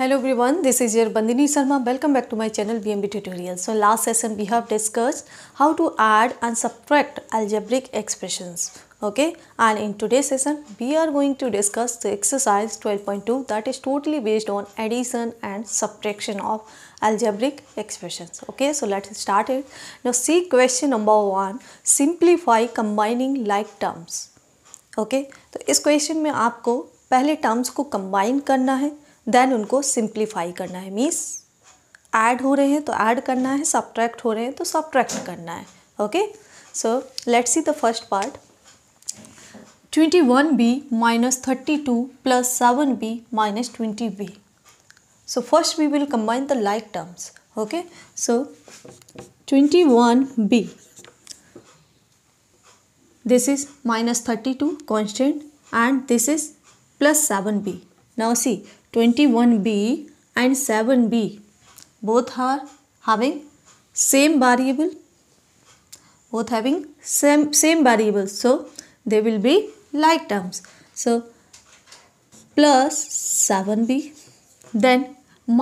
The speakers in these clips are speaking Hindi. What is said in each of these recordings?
Hello everyone, this is your Bandini Sarma. Welcome back to my channel BMB Tutorial. So last session we have discussed how to add and subtract algebraic expressions. Okay, and in today's session we are going to discuss the exercise 12.2 that is totally based on addition and subtraction of algebraic expressions. Okay, so let's start it. Now see question number 1, simplify combining like terms. Okay, तो इस क्वेश्चन में आपको पहले टर्म्स को कंबाइन करना है देन उनको सिंप्लीफाई करना है मीन्स ऐड हो रहे हैं तो ऐड करना है सब्ट्रैक्ट हो रहे हैं तो सब्ट्रैक्ट करना है okay so let's see the first part twenty one B minus thirty two plus seven B minus twenty B so the like terms okay so twenty one B this 21b minus thirty two constant and this is plus seven B now see 21b and 7b both are having same variable both having same same variable so they will be like terms so plus 7b then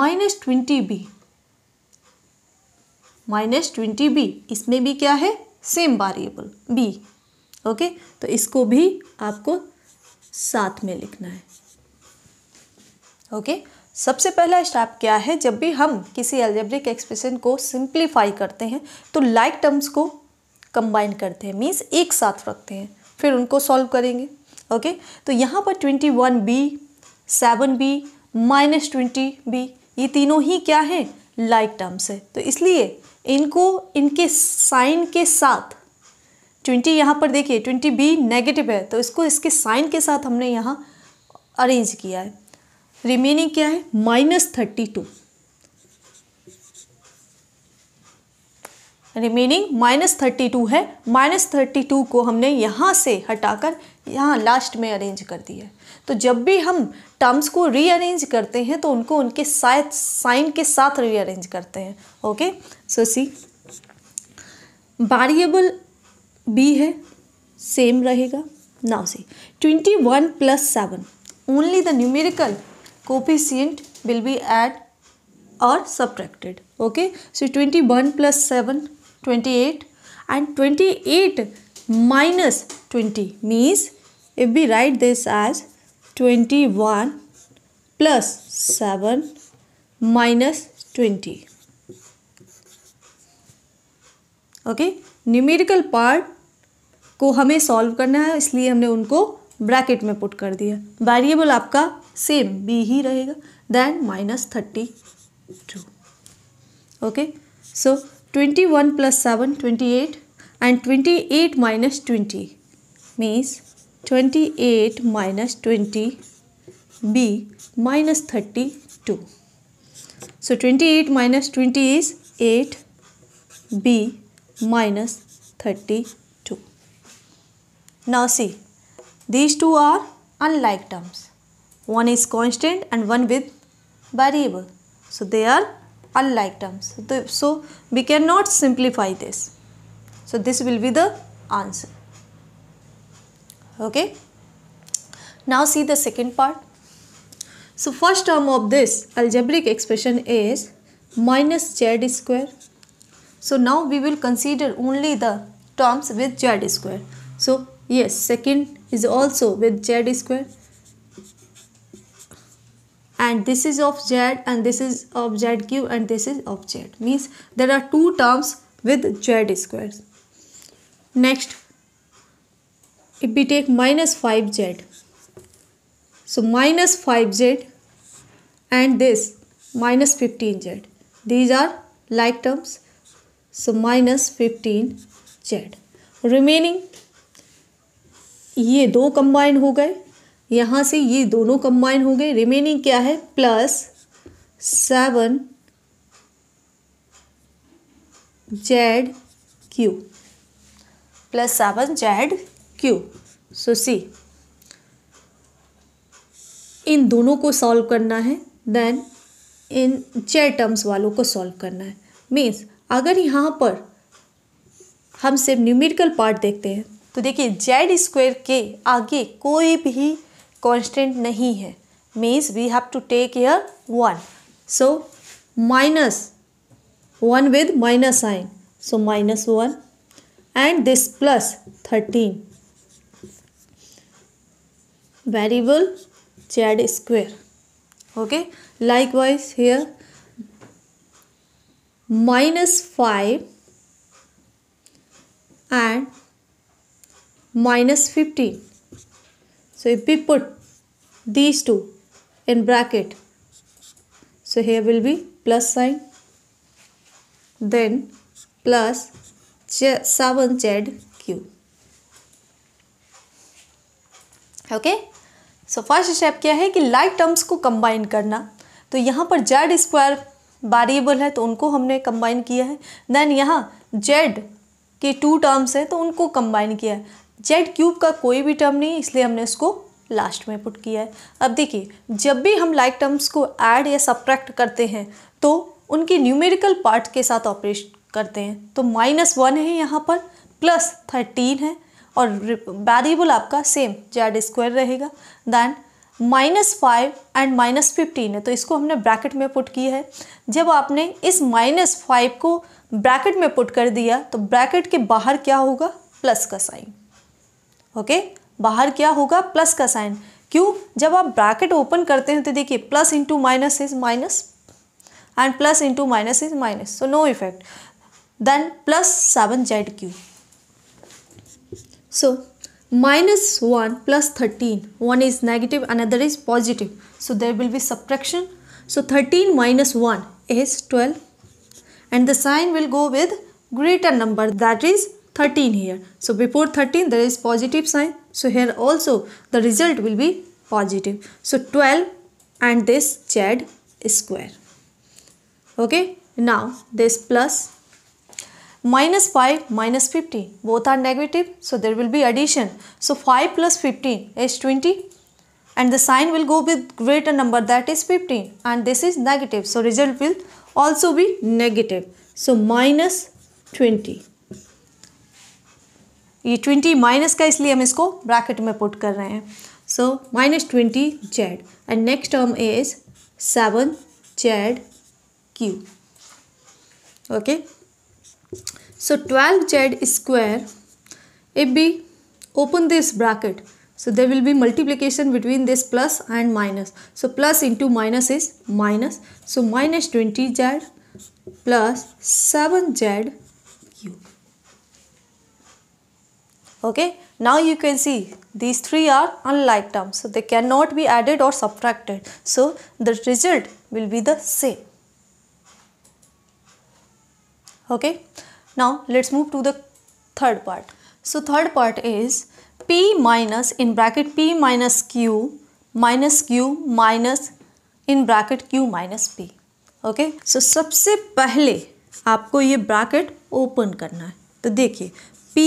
minus 20b minus twenty B इसमें भी क्या है सेम वारिएबल बी ओके तो इसको भी आपको साथ में लिखना है ओके सबसे पहला स्टेप क्या है जब भी हम किसी एल्जेब्रिक एक्सप्रेशन को सिंप्लीफाई करते हैं तो लाइक like टर्म्स को कंबाइन करते हैं मीन्स एक साथ रखते हैं फिर उनको सॉल्व करेंगे ओके okay? तो यहाँ पर twenty one B seven B minus twenty B ये तीनों ही क्या हैं लाइक टर्म्स है तो इसलिए इनको इनके साइन के साथ ट्वेंटी यहाँ पर देखिए ट्वेंटी बी नेगेटिव है तो इसको इसके साइन के साथ हमने यहाँ अरेंज किया है रिमेनिंग क्या है minus thirty two remaining minus thirty two है माइनस थर्टी टू को हमने यहाँ से हटाकर यहाँ लास्ट में अरेंज कर दिया है तो जब भी हम टर्म्स को रीअरेंज करते हैं तो उनको उनके साथ साइन के साथ रीअरेंज करते हैं okay so see variable B है सेम रहेगा now see twenty one plus seven only the numerical coefficient will be add और subtracted okay so twenty one plus seven twenty eight and twenty eight minus twenty means if we write this as twenty one plus seven minus twenty okay numerical part को हमें सॉल्व करना है इसलिए हमने उनको ब्रैकेट में पुट कर दिया वेरिएबल आपका सेम बी ही रहेगा then minus thirty two okay so twenty one plus seven twenty eight and twenty eight minus twenty means twenty eight minus twenty B minus thirty two so twenty eight minus twenty is eight B thirty two Now see these two are unlike terms One is constant and one with variable. So they are unlike terms. So, we cannot simplify this. So this will be the answer. Okay. Now see the second part. So first term of this algebraic expression is minus z square. So now we will consider only the terms with z square. So yes, second is also with z square and this is of z and this is of zq and this is of z means there are two terms with z squares next if we take minus 5z so minus 5z and this minus 15z these are like terms so minus 15z remaining ये दो कंबाइन हो गए यहाँ से ये दोनों कंबाइन हो गए रिमेनिंग क्या है plus seven Z Q plus seven Z Q so see इन दोनों को सॉल्व करना है देन इन जेड टर्म्स वालों को सॉल्व करना है मीन्स अगर यहाँ पर हम सिर्फ न्यूमेरिकल पार्ट देखते हैं तो देखिए जेड स्क्वायर के आगे कोई भी कॉन्स्टेंट नहीं है means we have to take your one so minus one with minus sign so minus one and this plus thirteen variable z okay likewise here minus five and minus fifteen So if we put these two in bracket, so here will be plus sign, then plus q okay so first step kya hai ki like terms ko combine karna to yahan par z square variable है तो उनको हमने कंबाइन किया है देन यहाँ जेड के टू टर्म्स हैं तो उनको कंबाइन किया है जेड क्यूब का कोई भी टर्म नहीं इसलिए हमने इसको लास्ट में पुट किया है अब देखिए जब भी हम लाइक टर्म्स को ऐड या सब्ट्रैक्ट करते हैं तो उनके न्यूमेरिकल पार्ट के साथ ऑपरेट करते हैं तो माइनस वन है यहाँ पर प्लस थर्टीन है और वेरिएबल आपका सेम जेड स्क्वायर रहेगा then minus five and minus fifteen है तो इसको हमने ब्रैकेट में पुट किया है जब आपने इस माइनस फाइव को ब्रैकेट में पुट कर दिया तो ब्रैकेट के बाहर क्या होगा प्लस का साइन ओके बाहर क्या होगा प्लस का साइन क्यों जब आप ब्रैकेट ओपन करते हैं तो देखिए plus into minus is minus and plus into minus is minus so no effect then plus seven Z Q so minus one plus thirteen one is negative another is positive so there will be subtraction so thirteen minus one is twelve and the sign will go with greater number that is 13 here. So before 13 there is positive sign. So here also the result will be positive. So 12 and this Z square. Okay. Now this plus minus 5 minus 15 both are negative so there will be addition so 5 plus 15 is 20 and the sign will go with greater number that is 15 and this is negative so result will also be negative so minus 20 ये ट्वेंटी माइनस का इसलिए हम इसको ब्रैकेट में पुट कर रहे हैं so minus twenty Z and next term is seven Z Q okay so twelve Z square if we open this bracket so they will be multiplication between this plus and minus so plus into minus is minus so minus twenty Z plus seven Z Q okay now you can see these three are unlike terms so they cannot be added or subtracted so the result will be the same okay now let's move to the third part so third part is p minus in bracket p minus q minus q minus in bracket Q minus p okay so सबसे पहले आपको ये ब्रैकेट ओपन करना है तो देखिए P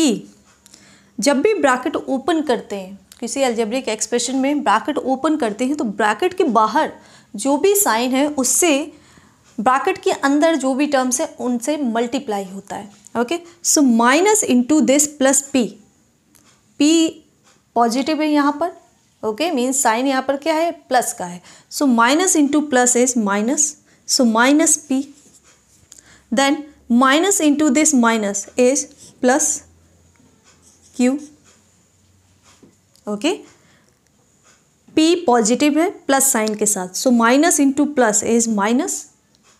जब भी ब्रैकेट ओपन करते हैं किसी एल्जेब्रिक एक्सप्रेशन में ब्रैकेट ओपन करते हैं तो ब्रैकेट के बाहर जो भी साइन है उससे ब्रैकेट के अंदर जो भी टर्म्स हैं उनसे मल्टीप्लाई होता है okay so minus into this plus P P positive है यहाँ पर ओके मीन्स साइन यहाँ पर क्या है प्लस का है so minus into plus is minus so minus P then minus into this minus is plus Q okay P positive है प्लस साइन के साथ so minus into plus is minus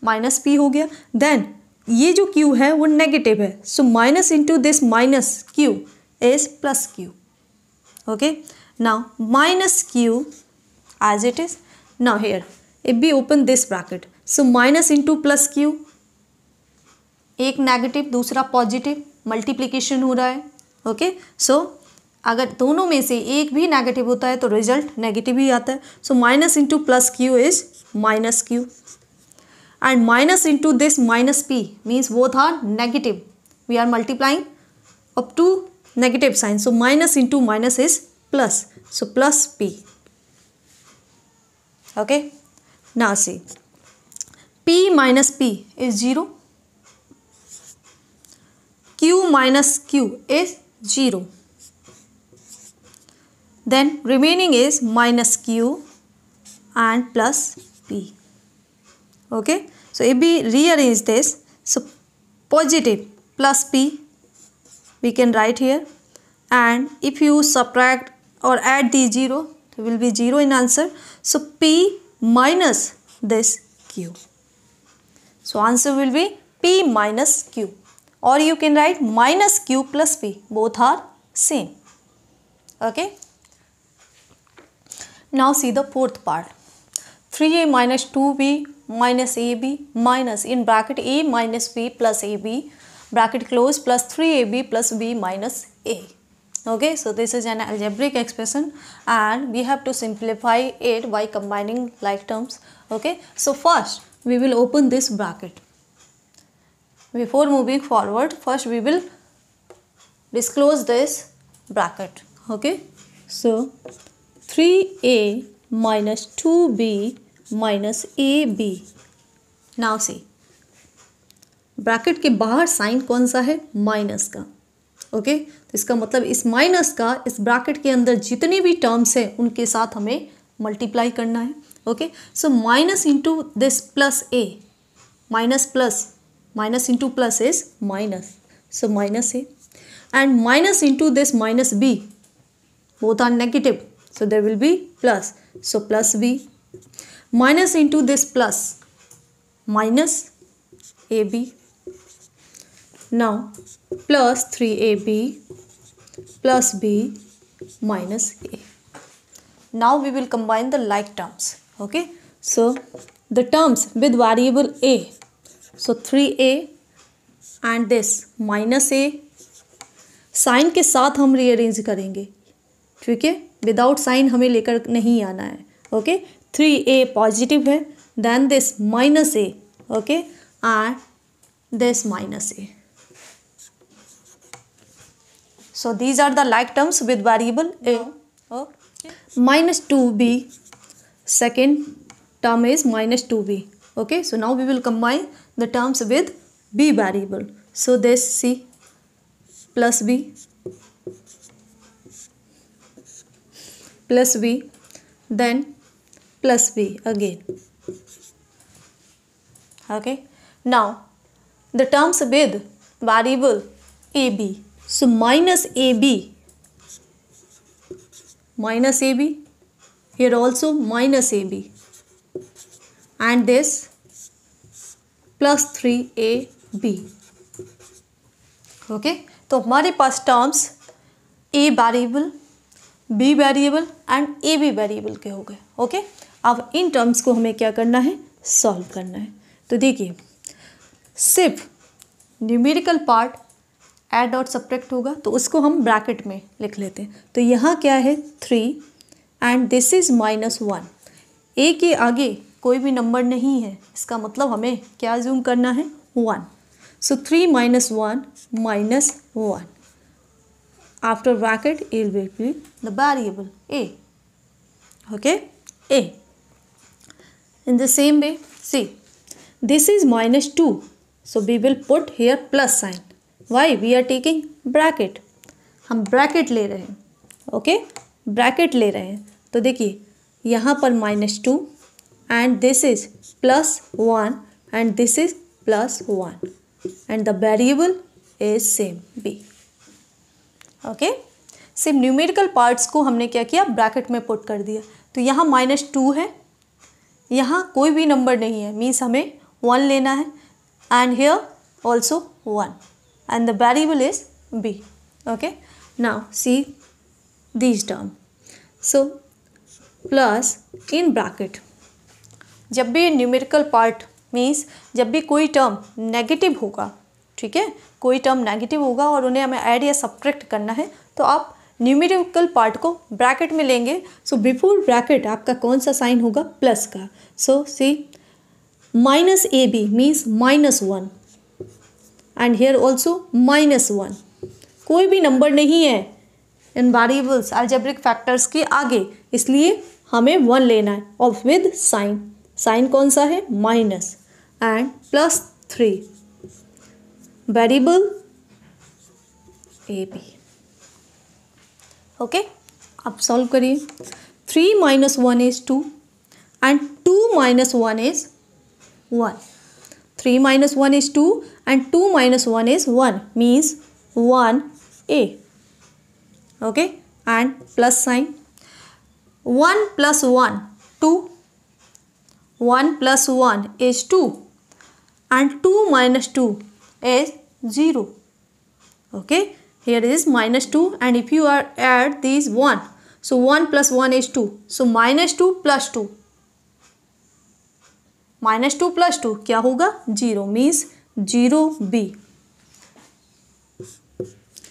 minus P हो गया देन ये जो क्यू है वो नेगेटिव है so minus into this minus Q is plus Q okay now minus Q as it is now here if open this this so minus minus into plus Q एक नेगेटिव दूसरा पॉजिटिव मल्टीप्लीकेशन हो रहा है ओके सो अगर दोनों में से एक भी नेगेटिव होता है तो रिजल्ट नेगेटिव ही आता है so minus into plus Q is minus Q and minus into this minus P means वो था negative we are multiplying up to negative sign so minus into minus is plus so plus P okay ना see P minus P is zero Q minus Q is 0. Then remaining is minus q and plus p. Okay. So if we rearrange this, so positive plus p we can write here and if you subtract or add the 0 it will be 0 in answer. So p minus this q. So answer will be p minus q or you can write minus q plus p both are same okay now see the fourth part 3a minus 2b minus ab minus in bracket a minus b plus ab bracket close plus 3ab plus b minus a okay so this is an algebraic expression and we have to simplify it by combining like terms okay so first we will open this bracket before moving forward first we will disclose this bracket okay so 3a minus 2b minus ab now see bracket के बाहर साइन कौन सा है माइनस का ओके okay? तो इसका मतलब इस माइनस का इस ब्रैकेट के अंदर जितनी भी टर्म्स हैं उनके साथ हमें मल्टीप्लाई करना है okay so minus into this plus A minus plus minus into plus is minus. So minus A and minus into this minus B both are negative. So there will be plus. So plus B minus into this plus minus AB. Now plus 3AB plus B minus A. Now we will combine the like terms. Okay. So the terms with variable A so three A and this minus A sign के साथ हम रीअरेंज करेंगे ठीक है विदाउट साइन हमें लेकर नहीं आना है ओके थ्री ए पॉजिटिव है then this minus A okay and this minus A so these are the like terms with variable A minus two B second term is minus two B okay so now we will combine the terms with b variable. So this c plus b plus b then plus b again. Okay. Now the terms with variable ab. So minus ab minus ab here also minus ab and this plus three A B okay तो हमारे पास terms A variable B variable and A B variable के हो गए ओके अब इन टर्म्स को हमें क्या करना है सॉल्व करना है तो देखिए सिर्फ न्यूमेरिकल पार्ट एड और सब्ट्रैक्ट होगा तो उसको हम ब्रैकेट में लिख लेते हैं तो यहाँ क्या है three and this is minus one A के आगे कोई भी नंबर नहीं है इसका मतलब हमें क्या जूम करना है one so three minus one minus one after bracket will be the variable A okay A in the same way see this is minus two so we will put here plus sign why we are taking bracket हम ब्रैकेट ले रहे हैं ओके ब्रैकेट ले रहे हैं तो देखिए यहाँ पर minus two and this is plus 1 and this is plus 1 and the variable is same b okay same numerical parts को हमने क्या किया ब्रैकेट में पुट कर दिया तो यहाँ माइनस टू है यहाँ कोई भी नंबर नहीं है मीन्स हमें वन लेना है and here also one and the variable is B okay now see this term so plus in bracket जब भी न्यूमेरिकल पार्ट मीन्स जब भी कोई टर्म नेगेटिव होगा ठीक है कोई टर्म नेगेटिव होगा और उन्हें हमें ऐड या सब्ट्रैक्ट करना है तो आप न्यूमेरिकल पार्ट को ब्रैकेट में लेंगे सो बिफोर ब्रैकेट आपका कौन सा साइन होगा प्लस का so see minus A B means minus one and here also minus one कोई भी नंबर नहीं है इन वेरिएबल्स एल्जेब्रिक फैक्टर्स के आगे इसलिए हमें वन लेना है ऑफ विद साइन साइन कौन सा है minus and plus three variable A B okay आप सॉल्व करिए three minus one is two and two minus one is one three minus one is two and two minus one is one means one A okay and plus sign one plus one two one plus one is two and two minus two is zero okay here is minus two and if you are add this one so one plus one is two so minus two plus two minus two plus two क्या होगा जीरो मीन्स जीरो बी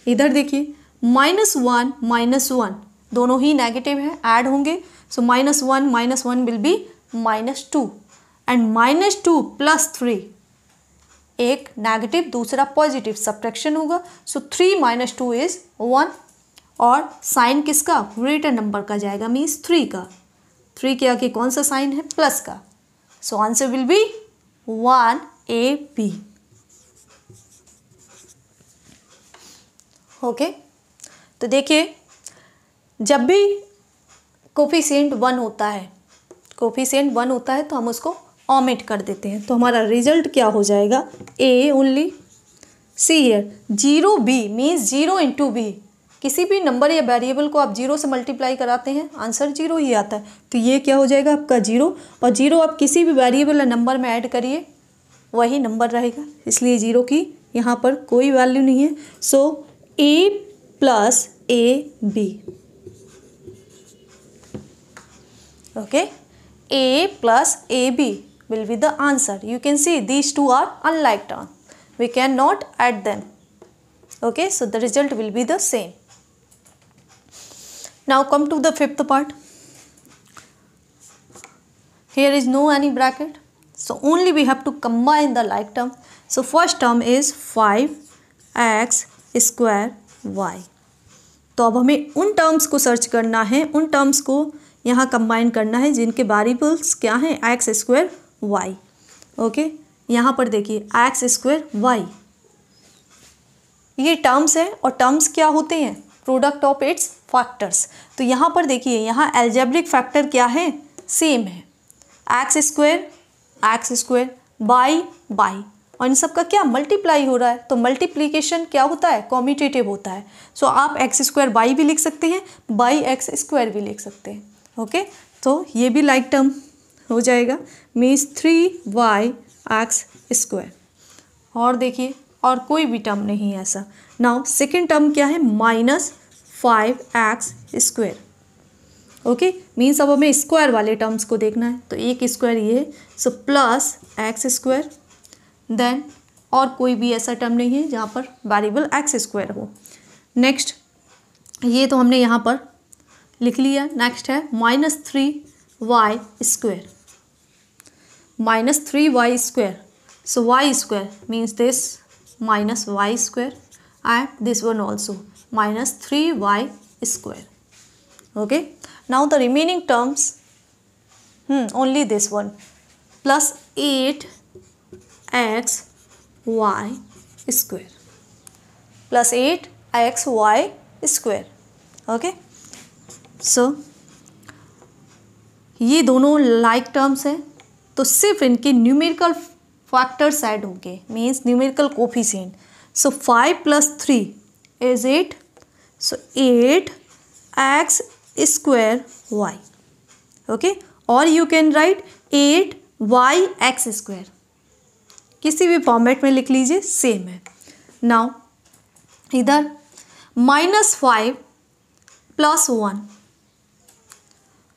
इधर देखिए माइनस वन माइनस वन दोनों ही नेगेटिव है ऐड होंगे so minus one minus one will be minus two and minus two plus three एक नेगेटिव दूसरा पॉजिटिव सब्ट्रैक्शन होगा so three minus two is one और साइन किसका ग्रेटर नंबर का जाएगा मीन्स थ्री का थ्री के आगे कौन सा साइन है प्लस का so answer will be one A B okay तो देखिए जब भी कोफिशियंट वन होता है कोफिशियंट वन होता है तो हम उसको ऑमिट कर देते हैं तो हमारा रिजल्ट क्या हो जाएगा A only C year zero B means zero into B किसी भी नंबर या वेरिएबल को आप जीरो से मल्टीप्लाई कराते हैं आंसर जीरो ही आता है तो ये क्या हो जाएगा आपका जीरो और जीरो आप किसी भी वेरिएबल या नंबर में ऐड करिए वही नंबर रहेगा इसलिए जीरो की यहाँ पर कोई वैल्यू नहीं है so A plus A B okay A plus AB will be the answer. You can see these two are unlike term We cannot add them. Okay, so the result will be the same. Now come to the fifth part. Here is no any bracket. So only we have to combine the like term. So first term is 5x square y. तो अब हमें उन टर्म्स को सर्च करना है उन टर्म्स को यहाँ कंबाइन करना है जिनके वेरिएबल्स क्या हैं एक्स स्क्वायर वाई ओके यहाँ पर देखिए एक्स स्क्वायर वाई ये टर्म्स है और टर्म्स क्या होते हैं प्रोडक्ट ऑफ इट्स फैक्टर्स तो यहाँ पर देखिए यहाँ एल्जेब्रिक फैक्टर क्या है सेम है x square x square by by और इन सब का क्या मल्टीप्लाई हो रहा है तो मल्टीप्लीकेशन क्या होता है कॉम्यूटेटिव होता है सो so, आप एक्स स्क्वायर बाई भी लिख सकते हैं बाई एक्स स्क्वायर भी लिख सकते हैं ओके तो ये भी लाइक टर्म हो जाएगा means three y x square और देखिए और कोई भी टर्म नहीं है ऐसा नाउ सेकेंड टर्म क्या है minus five x square okay means अब हमें स्क्वायर वाले टर्म्स को देखना है तो एक स्क्वायर ये है so plus x square then और कोई भी ऐसा टर्म नहीं है जहाँ पर वेरिएबल एक्स स्क्वायर हो नेक्स्ट ये तो हमने यहाँ पर लिख लिया नेक्स्ट है minus three y square minus three y square so y square means this minus y square and this one also minus three y square okay now the remaining terms only this one plus eight x y square plus eight x y square okay so ये दोनों लाइक like टर्म्स हैं तो सिर्फ इनके न्यूमेरिकल फैक्टर्स ऐड होंगे means numerical coefficient so five plus three is eight so eight x square y okay और you can write eight y x square किसी भी फॉर्मेट में लिख लीजिए सेम है नाउ इधर minus five plus one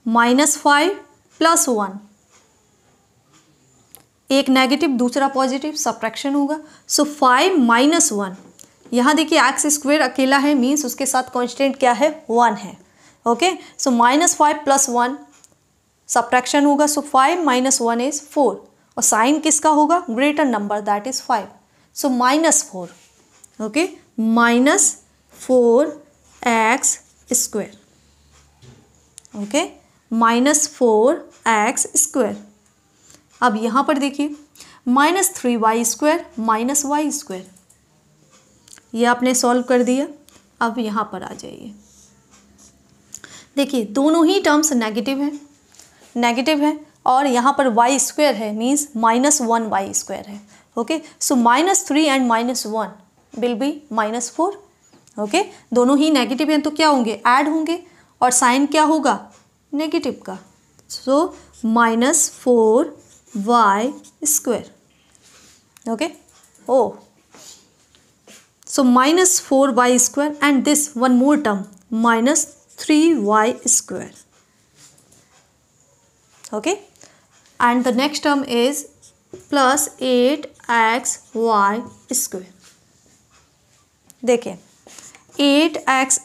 minus five plus one एक नेगेटिव दूसरा पॉजिटिव सप्रैक्शन होगा सो फाइव माइनस वन यहाँ देखिए एक्स स्क्वेयर अकेला है मीन्स उसके साथ कॉन्स्टेंट क्या है वन है okay so minus five plus one subtraction होगा so five minus one is four और साइन किसका होगा greater number that is five so minus four okay minus four x square okay minus four x square अब यहाँ पर देखिए minus three y square minus y square ये आपने सॉल्व कर दिया अब यहाँ पर आ जाइए देखिए दोनों ही टर्म्स नेगेटिव हैं नेगेटिव है और यहाँ पर वाई स्क्वायर है means minus one y square है okay so minus three and minus one will be minus four okay दोनों ही नेगेटिव हैं तो क्या होंगे ऐड होंगे और साइन क्या होगा नेगेटिव का so minus four y square okay oh so minus four y square and this one more term minus three y square okay and the next term is plus eight x y square देखिए eight x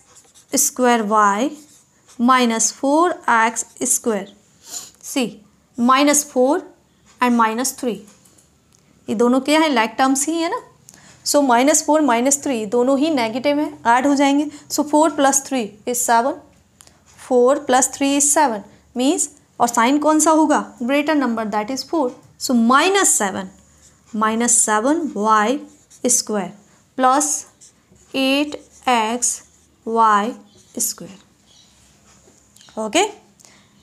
square y minus four x square. See minus four and minus three ये दोनों क्या है लाइक टर्म्स ही है ना so minus four minus three दोनों ही नेगेटिव हैं ऐड हो जाएंगे so four plus three is seven four plus three is seven means और साइन कौन सा होगा greater number that is four so minus seven minus seven y square plus eight x y square okay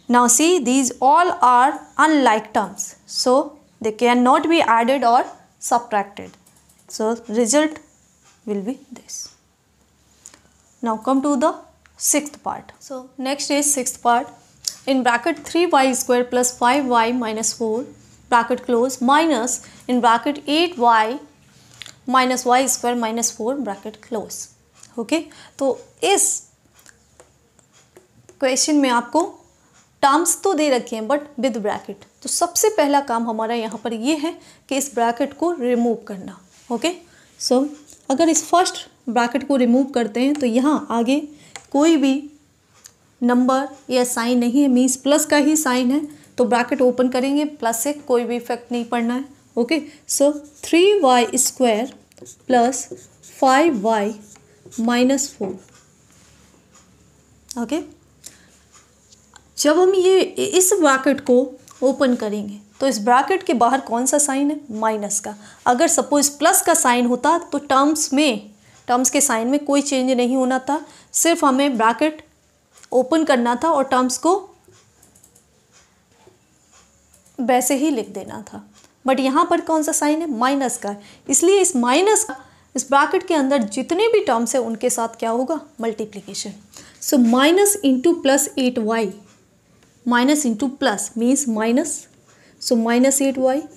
now see these all are unlike terms so they cannot be added or subtracted so result will be this now come to the sixth part so next is sixth part in bracket 3y square plus 5y minus 4 bracket close minus in bracket 8y minus y square minus 4 bracket close okay so इस क्वेश्चन में आपको टर्म्स तो दे रखे हैं बट विद ब्रैकेट तो सबसे पहला काम हमारा यहाँ पर ये है कि इस ब्रैकेट को रिमूव करना ओके सो so, अगर इस फर्स्ट ब्रैकेट को रिमूव करते हैं तो यहाँ आगे कोई भी नंबर या साइन नहीं है मीन्स प्लस का ही साइन है तो ब्रैकेट ओपन करेंगे प्लस से कोई भी इफेक्ट नहीं पड़ना है okay so three y square plus five y minus four okay जब हम ये इस ब्रैकेट को ओपन करेंगे तो इस ब्रैकेट के बाहर कौन सा साइन है माइनस का अगर सपोज प्लस का साइन होता तो टर्म्स में टर्म्स के साइन में कोई चेंज नहीं होना था सिर्फ हमें ब्रैकेट ओपन करना था और टर्म्स को वैसे ही लिख देना था बट यहाँ पर कौन सा साइन है माइनस का इसलिए इस माइनस का इस ब्रैकेट के अंदर जितने भी टर्म्स हैं उनके साथ क्या होगा multiplication so minus into plus eight y minus into plus means minus. So minus 8y.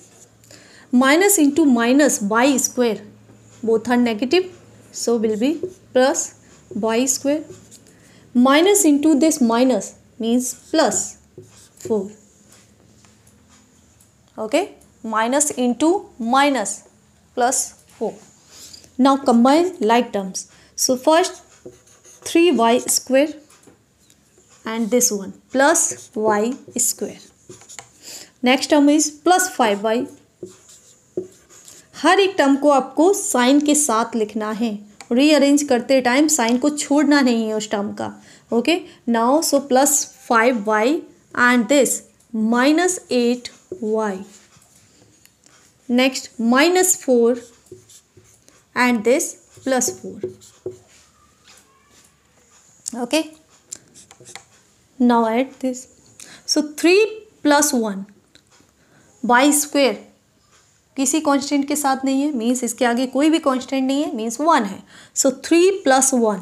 Minus into minus y square. Both are negative. So will be plus y square. Minus into this minus means plus 4. Okay. Minus into minus plus 4. Now combine like terms. So first 3y square and this one plus y square. Next term is plus five y हर एक टर्म को आपको साइन के साथ लिखना है रीअरेंज करते टाइम साइन को छोड़ना नहीं है उस टर्म का okay now so plus five y and this minus eight y next minus four and this plus four okay now add this so 3 plus one by square किसी कांस्टेंट के साथ नहीं है मीन्स इसके आगे कोई भी कांस्टेंट नहीं है मीन्स वन है so three plus one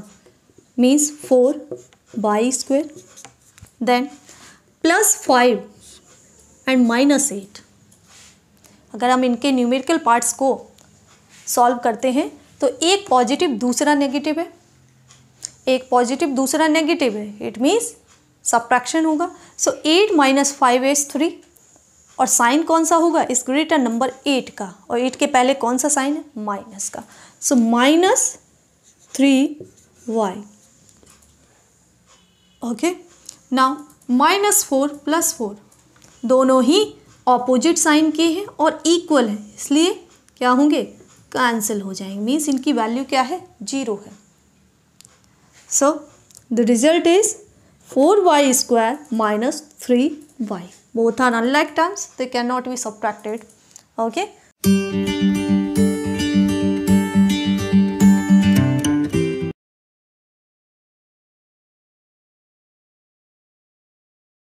means four by square then plus five and minus eight अगर हम इनके न्यूमेरिकल पार्ट्स को सॉल्व करते हैं तो एक पॉजिटिव दूसरा नेगेटिव है एक पॉजिटिव दूसरा नेगेटिव है इट मीन्स सब्ट्रैक्शन होगा so eight minus five as three और साइन कौन सा होगा इस ग्रेटर नंबर एट का और एट के पहले कौन सा साइन है माइनस का so minus three y okay now minus four plus four दोनों ही ऑपोजिट साइन के हैं और इक्वल है इसलिए क्या होंगे कैंसिल हो जाएंगे मीन्स इनकी वैल्यू क्या है जीरो है so the result is 4y square minus 3y. Both are unlike terms, they cannot be subtracted. Okay.